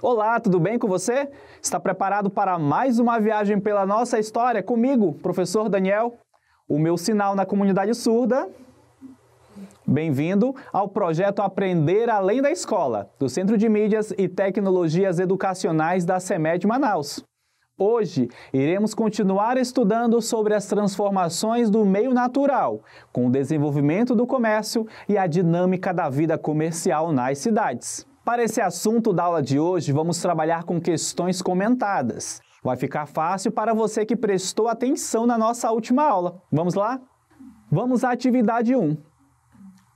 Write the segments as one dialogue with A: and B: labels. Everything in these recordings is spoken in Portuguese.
A: Olá, tudo bem com você? Está preparado para mais uma viagem pela nossa história comigo, professor Daniel? O meu sinal na comunidade surda. Bem-vindo ao projeto Aprender Além da Escola, do Centro de Mídias e Tecnologias Educacionais da SEMED Manaus. Hoje iremos continuar estudando sobre as transformações do meio natural, com o desenvolvimento do comércio e a dinâmica da vida comercial nas cidades. Para esse assunto da aula de hoje, vamos trabalhar com questões comentadas. Vai ficar fácil para você que prestou atenção na nossa última aula. Vamos lá? Vamos à atividade 1.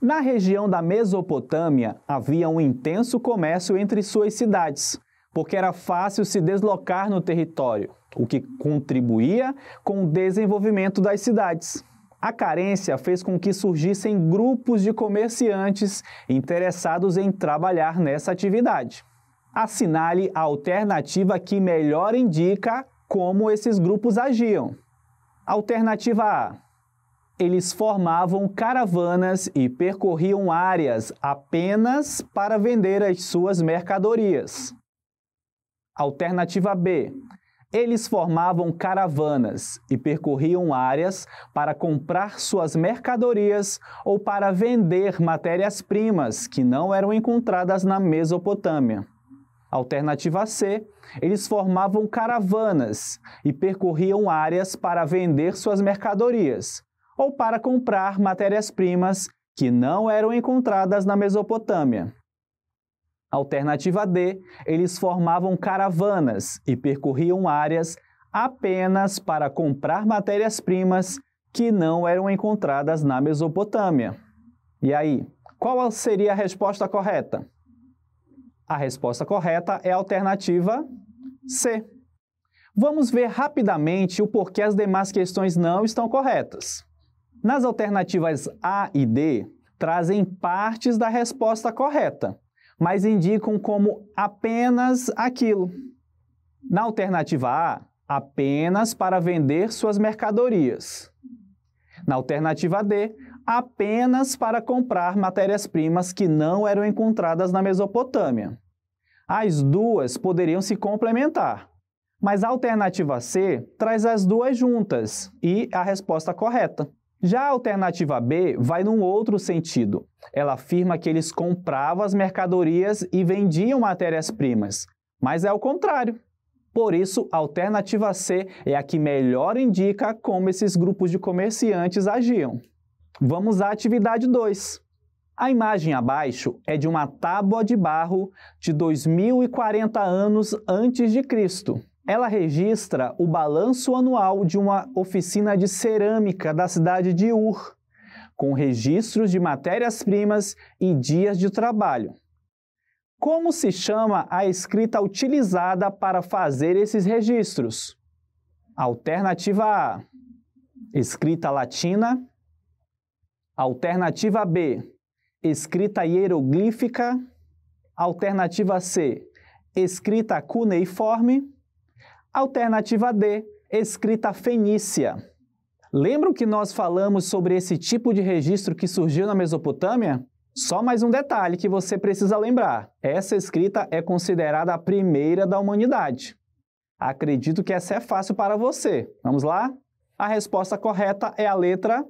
A: Na região da Mesopotâmia, havia um intenso comércio entre suas cidades, porque era fácil se deslocar no território, o que contribuía com o desenvolvimento das cidades. A carência fez com que surgissem grupos de comerciantes interessados em trabalhar nessa atividade. Assinale a alternativa que melhor indica como esses grupos agiam. Alternativa A: eles formavam caravanas e percorriam áreas apenas para vender as suas mercadorias. Alternativa B: eles formavam caravanas e percorriam áreas para comprar suas mercadorias ou para vender matérias-primas que não eram encontradas na Mesopotâmia. Alternativa C, eles formavam caravanas e percorriam áreas para vender suas mercadorias ou para comprar matérias-primas que não eram encontradas na Mesopotâmia. Alternativa D, eles formavam caravanas e percorriam áreas apenas para comprar matérias-primas que não eram encontradas na Mesopotâmia. E aí, qual seria a resposta correta? A resposta correta é a alternativa C. Vamos ver rapidamente o porquê as demais questões não estão corretas. Nas alternativas A e D, trazem partes da resposta correta, mas indicam como apenas aquilo. Na alternativa A, apenas para vender suas mercadorias. Na alternativa D, apenas para comprar matérias-primas que não eram encontradas na Mesopotâmia. As duas poderiam se complementar, mas a alternativa C traz as duas juntas e a resposta correta. Já a alternativa B vai num outro sentido. Ela afirma que eles compravam as mercadorias e vendiam matérias-primas, mas é o contrário. Por isso, a alternativa C é a que melhor indica como esses grupos de comerciantes agiam. Vamos à atividade 2. A imagem abaixo é de uma tábua de barro de 2040 anos antes de Cristo. Ela registra o balanço anual de uma oficina de cerâmica da cidade de Ur, com registros de matérias-primas e dias de trabalho. Como se chama a escrita utilizada para fazer esses registros? Alternativa A: escrita latina. Alternativa B: escrita hieroglífica. Alternativa C: escrita cuneiforme. Alternativa D, escrita fenícia. Lembram que nós falamos sobre esse tipo de registro que surgiu na Mesopotâmia? Só mais um detalhe que você precisa lembrar: essa escrita é considerada a primeira da humanidade. Acredito que essa é fácil para você. Vamos lá? A resposta correta é a letra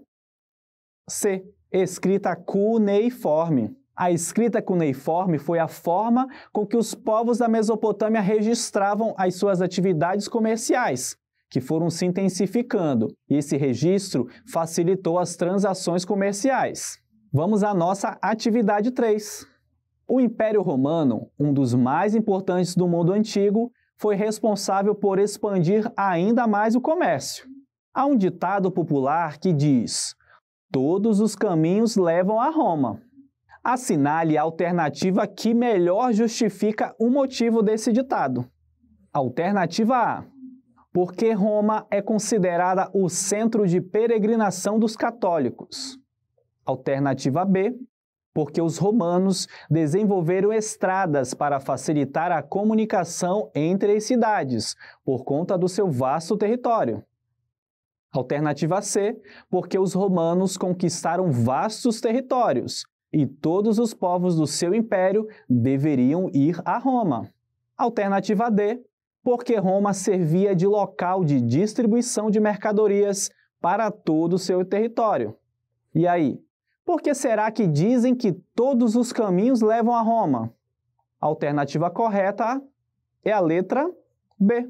A: C, escrita cuneiforme. A escrita cuneiforme foi a forma com que os povos da Mesopotâmia registravam as suas atividades comerciais, que foram se intensificando, e esse registro facilitou as transações comerciais. Vamos à nossa atividade 3. O Império Romano, um dos mais importantes do mundo antigo, foi responsável por expandir ainda mais o comércio. Há um ditado popular que diz: Todos os caminhos levam a Roma. Assinale a alternativa que melhor justifica o motivo desse ditado. Alternativa A. Porque Roma é considerada o centro de peregrinação dos católicos. Alternativa B. Porque os romanos desenvolveram estradas para facilitar a comunicação entre as cidades, por conta do seu vasto território. Alternativa C, porque os romanos conquistaram vastos territórios, e todos os povos do seu império deveriam ir a Roma. Alternativa D, porque Roma servia de local de distribuição de mercadorias para todo o seu território. E aí, por que será que dizem que todos os caminhos levam a Roma? alternativa correta é a letra B,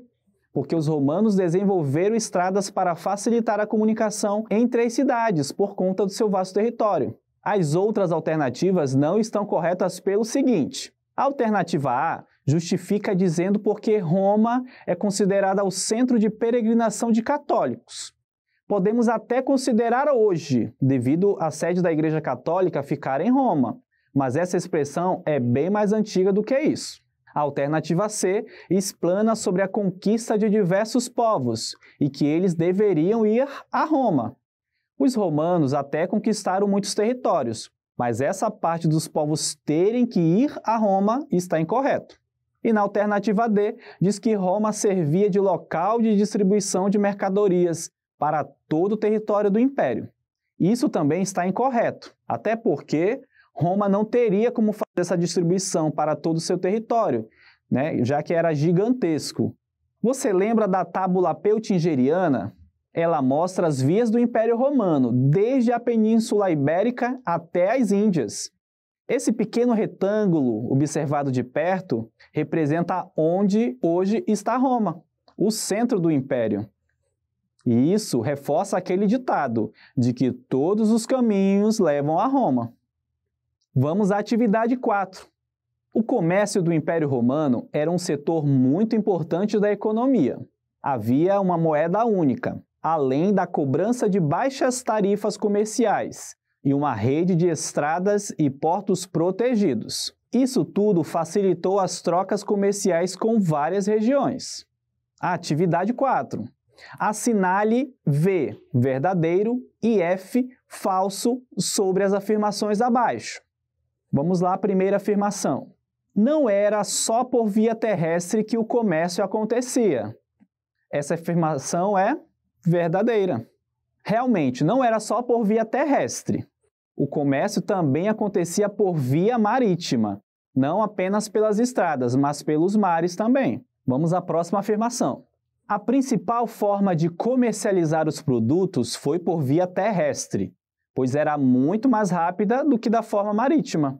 A: porque os romanos desenvolveram estradas para facilitar a comunicação entre as cidades por conta do seu vasto território. As outras alternativas não estão corretas pelo seguinte: a alternativa A justifica dizendo porque Roma é considerada o centro de peregrinação de católicos. Podemos até considerar hoje, devido à sede da Igreja Católica ficar em Roma, mas essa expressão é bem mais antiga do que isso. A alternativa C explana sobre a conquista de diversos povos e que eles deveriam ir a Roma. Os romanos até conquistaram muitos territórios, mas essa parte dos povos terem que ir a Roma está incorreto. E na alternativa D, diz que Roma servia de local de distribuição de mercadorias para todo o território do império. Isso também está incorreto, até porque Roma não teria como fazer essa distribuição para todo o seu território, né, já que era gigantesco. Você lembra da tábula peutingeriana? Ela mostra as vias do Império Romano, desde a Península Ibérica até as Índias. Esse pequeno retângulo, observado de perto, representa onde hoje está Roma, o centro do Império. E isso reforça aquele ditado de que todos os caminhos levam a Roma. Vamos à atividade 4. O comércio do Império Romano era um setor muito importante da economia. Havia uma moeda única, além da cobrança de baixas tarifas comerciais e uma rede de estradas e portos protegidos. Isso tudo facilitou as trocas comerciais com várias regiões. Atividade 4. Assinale V verdadeiro e F falso sobre as afirmações abaixo. Vamos lá, primeira afirmação. Não era só por via terrestre que o comércio acontecia. Essa afirmação é verdadeira. Realmente, não era só por via terrestre. O comércio também acontecia por via marítima, não apenas pelas estradas, mas pelos mares também. Vamos à próxima afirmação. A principal forma de comercializar os produtos foi por via terrestre, pois era muito mais rápida do que da forma marítima.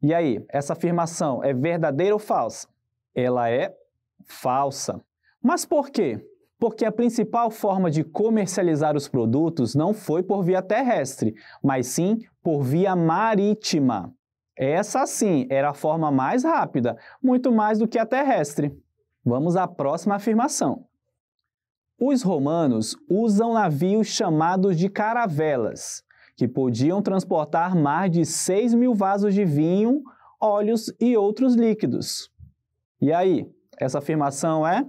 A: E aí, essa afirmação é verdadeira ou falsa? Ela é falsa. Mas por quê? porque a principal forma de comercializar os produtos não foi por via terrestre, mas sim por via marítima. Essa sim era a forma mais rápida, muito mais do que a terrestre. Vamos à próxima afirmação. Os romanos usam navios chamados de caravelas, que podiam transportar mais de 6 mil vasos de vinho, óleos e outros líquidos. E aí, essa afirmação é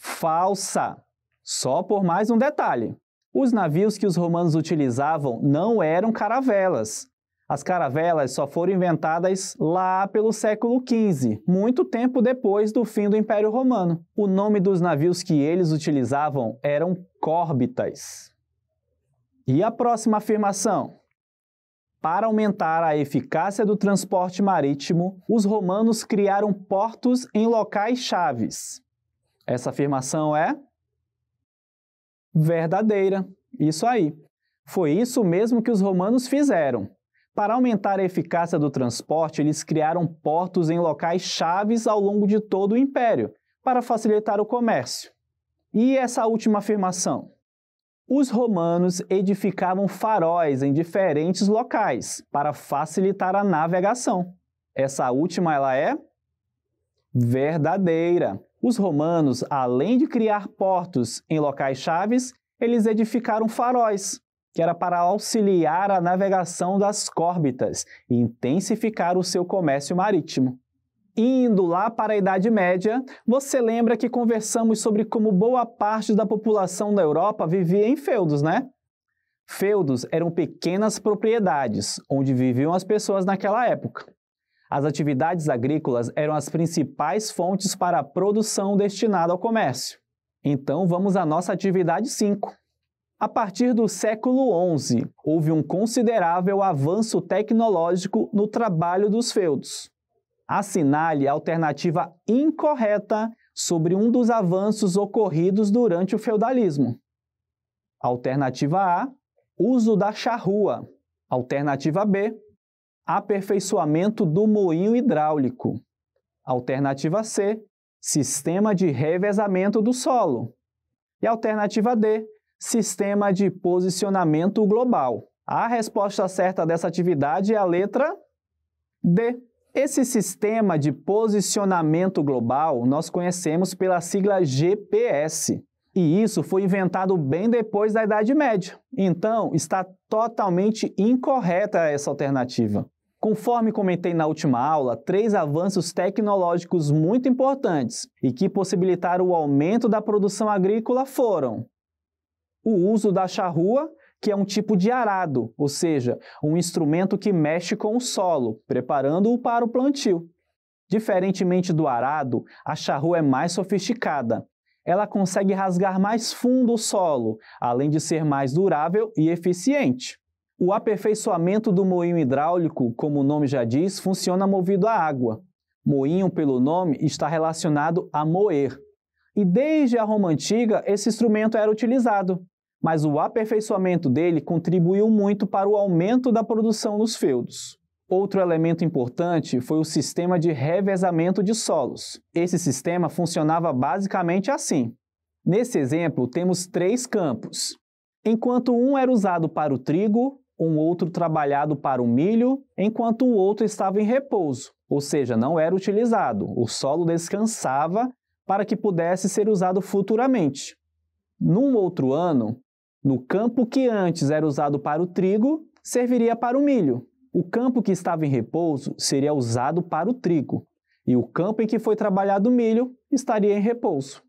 A: falsa. Só por mais um detalhe: os navios que os romanos utilizavam não eram caravelas. As caravelas só foram inventadas lá pelo século XV, muito tempo depois do fim do Império Romano. O nome dos navios que eles utilizavam eram córbitas. E a próxima afirmação? Para aumentar a eficácia do transporte marítimo, os romanos criaram portos em locais chaves. Essa afirmação é verdadeira. Isso aí. Foi isso mesmo que os romanos fizeram. Para aumentar a eficácia do transporte, eles criaram portos em locais chaves ao longo de todo o império, para facilitar o comércio. E essa última afirmação? Os romanos edificavam faróis em diferentes locais para facilitar a navegação. Essa última ela é verdadeira. Os romanos, além de criar portos em locais chaves, eles edificaram faróis, que era para auxiliar a navegação das córbitas e intensificar o seu comércio marítimo. Indo lá para a Idade Média, você lembra que conversamos sobre como boa parte da população da Europa vivia em feudos, né? Feudos eram pequenas propriedades onde viviam as pessoas naquela época. As atividades agrícolas eram as principais fontes para a produção destinada ao comércio. Então vamos à nossa atividade 5. A partir do século XI, houve um considerável avanço tecnológico no trabalho dos feudos. Assinale a alternativa incorreta sobre um dos avanços ocorridos durante o feudalismo. Alternativa A, uso da charrua. Alternativa B, aperfeiçoamento do moinho hidráulico. Alternativa C, sistema de revezamento do solo. E alternativa D, sistema de posicionamento global. A resposta certa dessa atividade é a letra D. Esse sistema de posicionamento global nós conhecemos pela sigla GPS. E isso foi inventado bem depois da Idade Média. Então, está totalmente incorreta essa alternativa. Conforme comentei na última aula, três avanços tecnológicos muito importantes e que possibilitaram o aumento da produção agrícola foram o uso da charrua, que é um tipo de arado, ou seja, um instrumento que mexe com o solo, preparando-o para o plantio. Diferentemente do arado, a charrua é mais sofisticada. Ela consegue rasgar mais fundo o solo, além de ser mais durável e eficiente. O aperfeiçoamento do moinho hidráulico, como o nome já diz, funciona movido à água. Moinho, pelo nome, está relacionado a moer. E desde a Roma antiga, esse instrumento era utilizado, mas o aperfeiçoamento dele contribuiu muito para o aumento da produção nos feudos. Outro elemento importante foi o sistema de revezamento de solos. Esse sistema funcionava basicamente assim. Nesse exemplo, temos três campos. Enquanto um era usado para o trigo, um outro trabalhado para o milho, enquanto o outro estava em repouso, ou seja, não era utilizado. O solo descansava para que pudesse ser usado futuramente. Num outro ano, no campo que antes era usado para o trigo, serviria para o milho. O campo que estava em repouso seria usado para o trigo, e o campo em que foi trabalhado o milho estaria em repouso.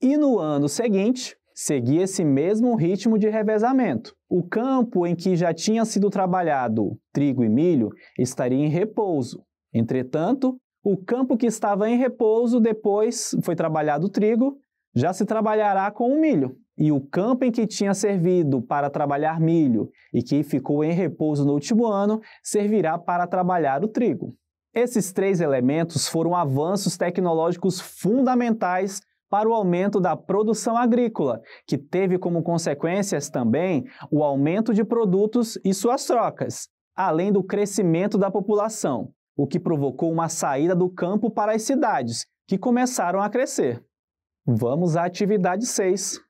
A: E no ano seguinte, seguir esse mesmo ritmo de revezamento. O campo em que já tinha sido trabalhado trigo e milho estaria em repouso. Entretanto, o campo que estava em repouso depois foi trabalhado o trigo, já se trabalhará com o milho. E o campo em que tinha servido para trabalhar milho e que ficou em repouso no último ano servirá para trabalhar o trigo. Esses três elementos foram avanços tecnológicos fundamentais para o aumento da produção agrícola, que teve como consequências também o aumento de produtos e suas trocas, além do crescimento da população, o que provocou uma saída do campo para as cidades, que começaram a crescer. Vamos à atividade 6.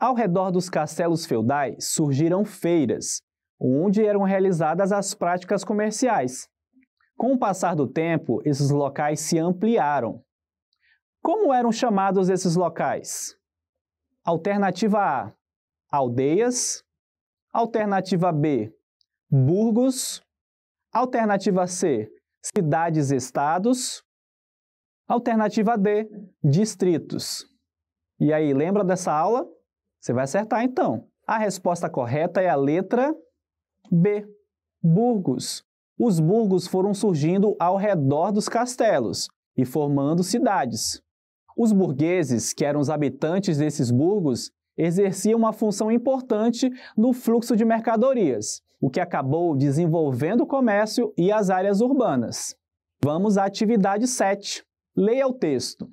A: Ao redor dos castelos feudais surgiram feiras, onde eram realizadas as práticas comerciais. Com o passar do tempo, esses locais se ampliaram, como eram chamados esses locais? Alternativa A: aldeias. Alternativa B: burgos. Alternativa C: cidades-estados. Alternativa D: distritos. E aí, lembra dessa aula? Você vai acertar então. A resposta correta é a letra B: burgos. Os burgos foram surgindo ao redor dos castelos e formando cidades. Os burgueses, que eram os habitantes desses burgos, exerciam uma função importante no fluxo de mercadorias, o que acabou desenvolvendo o comércio e as áreas urbanas. Vamos à atividade 7. Leia o texto.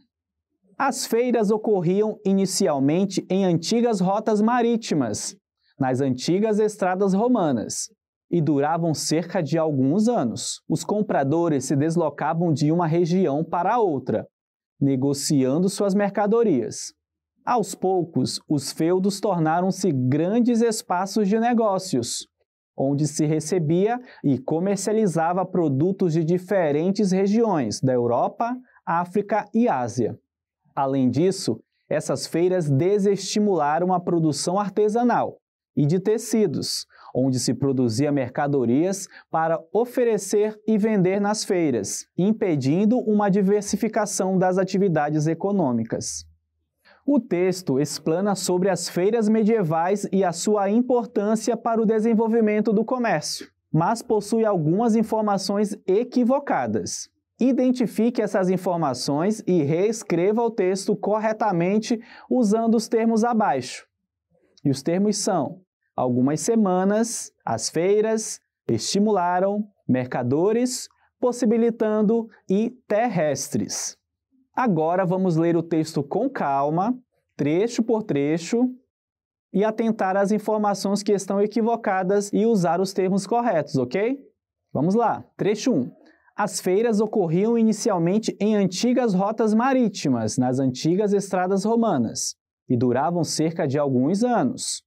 A: As feiras ocorriam inicialmente em antigas rotas marítimas, nas antigas estradas romanas, e duravam cerca de alguns anos. Os compradores se deslocavam de uma região para outra, negociando suas mercadorias. Aos poucos, os feudos tornaram-se grandes espaços de negócios, onde se recebia e comercializava produtos de diferentes regiões da Europa, África e Ásia. Além disso, essas feiras desestimularam a produção artesanal e de tecidos, onde se produzia mercadorias para oferecer e vender nas feiras, impedindo uma diversificação das atividades econômicas. O texto explana sobre as feiras medievais e a sua importância para o desenvolvimento do comércio, mas possui algumas informações equivocadas. Identifique essas informações e reescreva o texto corretamente usando os termos abaixo. E os termos são algumas semanas, as feiras estimularam mercadores, possibilitando e terrestres. Agora vamos ler o texto com calma, trecho por trecho, e atentar às informações que estão equivocadas e usar os termos corretos, ok? Vamos lá. Trecho 1. As feiras ocorriam inicialmente em antigas rotas marítimas, nas antigas estradas romanas, e duravam cerca de alguns anos.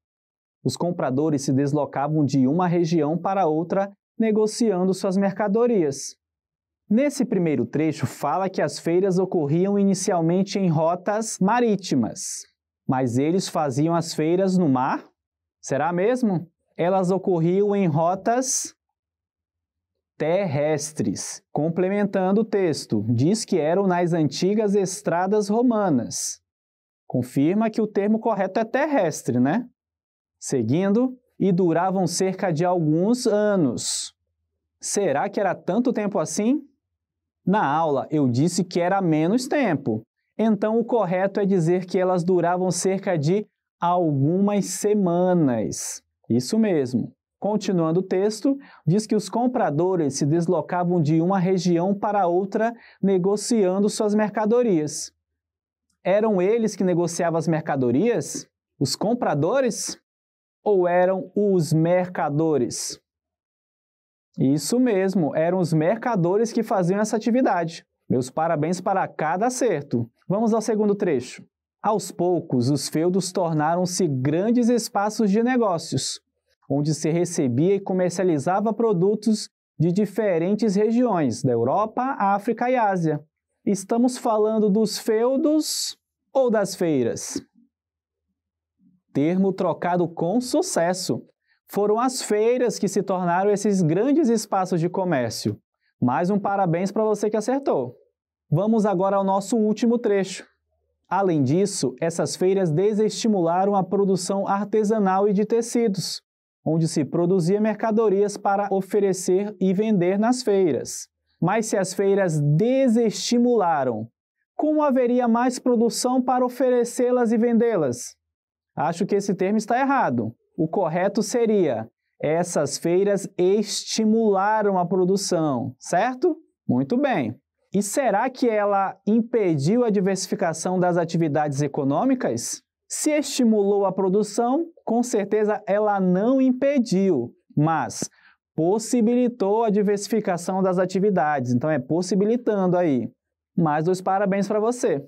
A: Os compradores se deslocavam de uma região para outra negociando suas mercadorias. Nesse primeiro trecho, fala que as feiras ocorriam inicialmente em rotas marítimas, mas eles faziam as feiras no mar? Será mesmo? Elas ocorriam em rotas terrestres. Complementando o texto, diz que eram nas antigas estradas romanas. Confirma que o termo correto é terrestre, né? seguindo e duravam cerca de alguns anos. Será que era tanto tempo assim? Na aula eu disse que era menos tempo, então o correto é dizer que elas duravam cerca de algumas semanas. Isso mesmo. Continuando o texto, diz que os compradores se deslocavam de uma região para outra negociando suas mercadorias. Eram eles que negociavam as mercadorias? Os compradores? ou eram os mercadores? Isso mesmo, eram os mercadores que faziam essa atividade. Meus parabéns para cada acerto. Vamos ao segundo trecho. Aos poucos, os feudos tornaram-se grandes espaços de negócios, onde se recebia e comercializava produtos de diferentes regiões da Europa, África e Ásia. Estamos falando dos feudos ou das feiras? termo trocado com sucesso. Foram as feiras que se tornaram esses grandes espaços de comércio. Mais um parabéns para você que acertou. Vamos agora ao nosso último trecho. Além disso, essas feiras desestimularam a produção artesanal e de tecidos, onde se produzia mercadorias para oferecer e vender nas feiras. Mas se as feiras desestimularam, como haveria mais produção para oferecê-las e vendê-las? Acho que esse termo está errado. O correto seria: essas feiras estimularam a produção, certo? Muito bem. E será que ela impediu a diversificação das atividades econômicas? Se estimulou a produção, com certeza ela não impediu, mas possibilitou a diversificação das atividades. Então é possibilitando aí. Mais dois parabéns para você.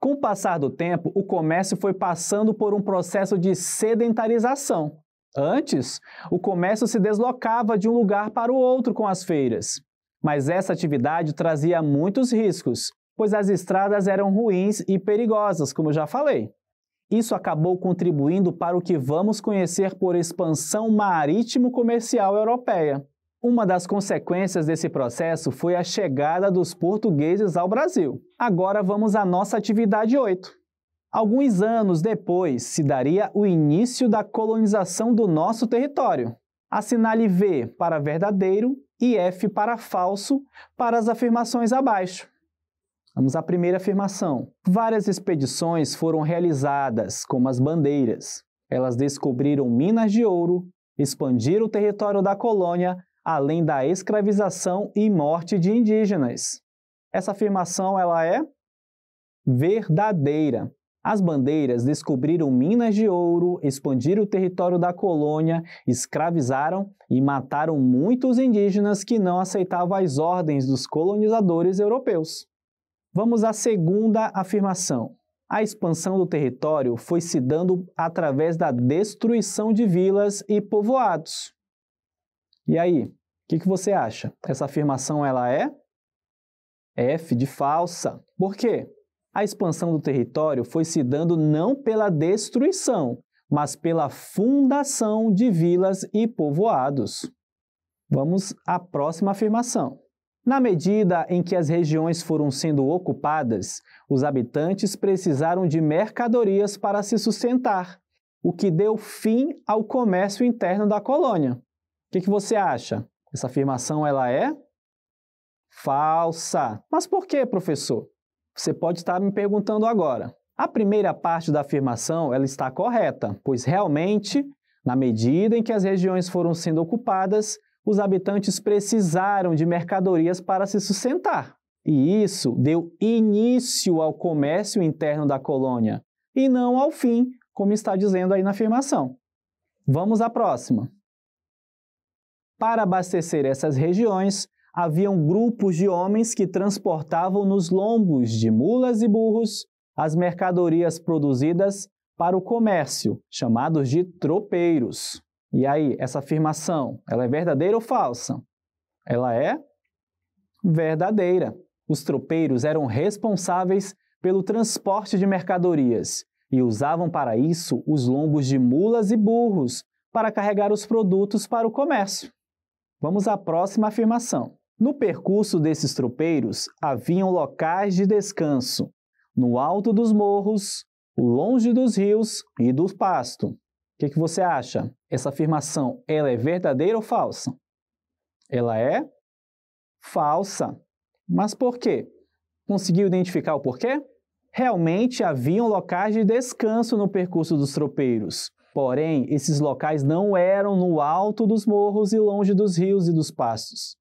A: Com o passar do tempo, o comércio foi passando por um processo de sedentarização. Antes, o comércio se deslocava de um lugar para o outro com as feiras. Mas essa atividade trazia muitos riscos, pois as estradas eram ruins e perigosas, como já falei. Isso acabou contribuindo para o que vamos conhecer por expansão marítimo-comercial europeia. Uma das consequências desse processo foi a chegada dos portugueses ao Brasil. Agora vamos à nossa atividade 8. Alguns anos depois se daria o início da colonização do nosso território. Assinale V para verdadeiro e F para falso para as afirmações abaixo. Vamos à primeira afirmação. Várias expedições foram realizadas, como as bandeiras. Elas descobriram minas de ouro, expandiram o território da colônia além da escravização e morte de indígenas. Essa afirmação ela é verdadeira. As bandeiras descobriram minas de ouro, expandiram o território da colônia, escravizaram e mataram muitos indígenas que não aceitavam as ordens dos colonizadores europeus. Vamos à segunda afirmação. A expansão do território foi se dando através da destruição de vilas e povoados. E aí, o que, que você acha? Essa afirmação ela é? é F de falsa. Por quê? A expansão do território foi se dando não pela destruição, mas pela fundação de vilas e povoados. Vamos à próxima afirmação. Na medida em que as regiões foram sendo ocupadas, os habitantes precisaram de mercadorias para se sustentar, o que deu fim ao comércio interno da colônia. O que, que você acha? Essa afirmação ela é falsa. Mas por que, professor? Você pode estar me perguntando agora. A primeira parte da afirmação ela está correta, pois realmente, na medida em que as regiões foram sendo ocupadas, os habitantes precisaram de mercadorias para se sustentar. E isso deu início ao comércio interno da colônia, e não ao fim, como está dizendo aí na afirmação. Vamos à próxima. Para abastecer essas regiões, haviam grupos de homens que transportavam nos lombos de mulas e burros as mercadorias produzidas para o comércio, chamados de tropeiros. E aí, essa afirmação, ela é verdadeira ou falsa? Ela é verdadeira. Os tropeiros eram responsáveis pelo transporte de mercadorias e usavam para isso os lombos de mulas e burros para carregar os produtos para o comércio. Vamos à próxima afirmação. No percurso desses tropeiros haviam locais de descanso, no alto dos morros, longe dos rios e do pasto. O que, que você acha? Essa afirmação ela é verdadeira ou falsa? Ela é falsa. Mas por quê? Conseguiu identificar o porquê? Realmente haviam locais de descanso no percurso dos tropeiros. Porém, esses locais não eram no alto dos morros e longe dos rios e dos pastos.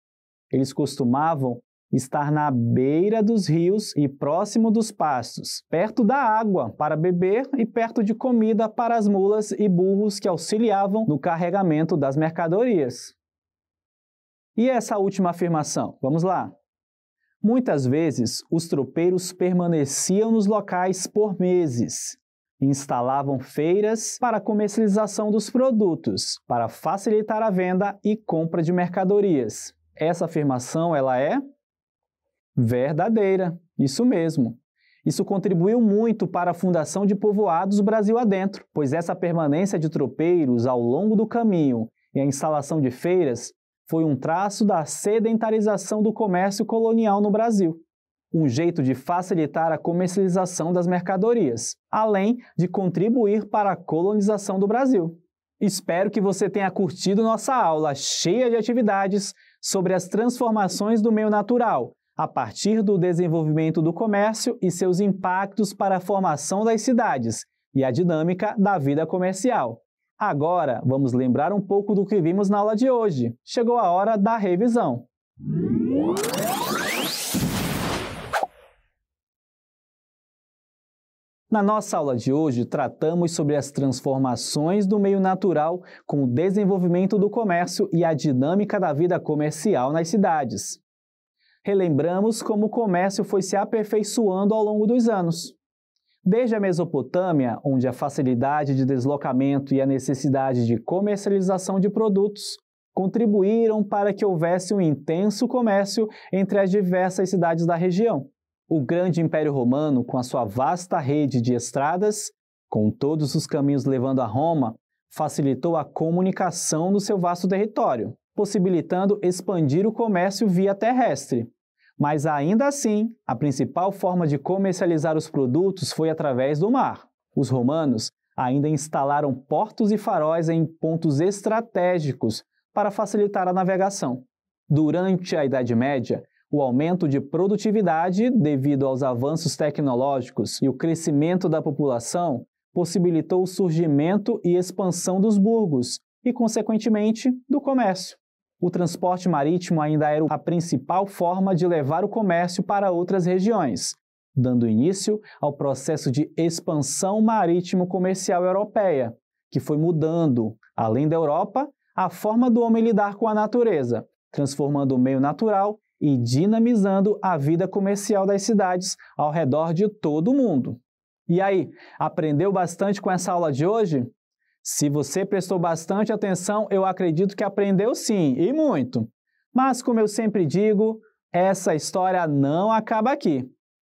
A: Eles costumavam estar na beira dos rios e próximo dos pastos, perto da água para beber e perto de comida para as mulas e burros que auxiliavam no carregamento das mercadorias. E essa última afirmação? Vamos lá. Muitas vezes, os tropeiros permaneciam nos locais por meses, instalavam feiras para comercialização dos produtos, para facilitar a venda e compra de mercadorias. Essa afirmação ela é verdadeira, isso mesmo. Isso contribuiu muito para a fundação de povoados Brasil adentro, pois essa permanência de tropeiros ao longo do caminho e a instalação de feiras foi um traço da sedentarização do comércio colonial no Brasil um jeito de facilitar a comercialização das mercadorias, além de contribuir para a colonização do Brasil. Espero que você tenha curtido nossa aula cheia de atividades sobre as transformações do meio natural, a partir do desenvolvimento do comércio e seus impactos para a formação das cidades e a dinâmica da vida comercial. Agora, vamos lembrar um pouco do que vimos na aula de hoje. Chegou a hora da revisão. Na nossa aula de hoje, tratamos sobre as transformações do meio natural com o desenvolvimento do comércio e a dinâmica da vida comercial nas cidades. Relembramos como o comércio foi se aperfeiçoando ao longo dos anos. Desde a Mesopotâmia, onde a facilidade de deslocamento e a necessidade de comercialização de produtos contribuíram para que houvesse um intenso comércio entre as diversas cidades da região o grande Império Romano, com a sua vasta rede de estradas, com todos os caminhos levando a Roma, facilitou a comunicação no seu vasto território, possibilitando expandir o comércio via terrestre. Mas ainda assim, a principal forma de comercializar os produtos foi através do mar. Os romanos ainda instalaram portos e faróis em pontos estratégicos para facilitar a navegação. Durante a Idade Média, o aumento de produtividade devido aos avanços tecnológicos e o crescimento da população possibilitou o surgimento e expansão dos burgos e, consequentemente, do comércio. O transporte marítimo ainda era a principal forma de levar o comércio para outras regiões, dando início ao processo de expansão marítimo comercial europeia, que foi mudando, além da Europa, a forma do homem lidar com a natureza, transformando o meio natural e dinamizando a vida comercial das cidades ao redor de todo o mundo. E aí, aprendeu bastante com essa aula de hoje? Se você prestou bastante atenção, eu acredito que aprendeu sim, e muito. Mas, como eu sempre digo, essa história não acaba aqui.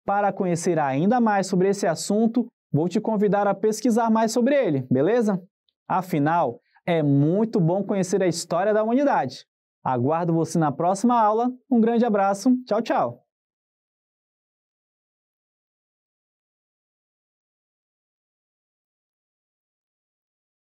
A: Para conhecer ainda mais sobre esse assunto, vou te convidar a pesquisar mais sobre ele, beleza? Afinal, é muito bom conhecer a história da humanidade. Aguardo você na próxima aula. Um grande abraço. Tchau, tchau.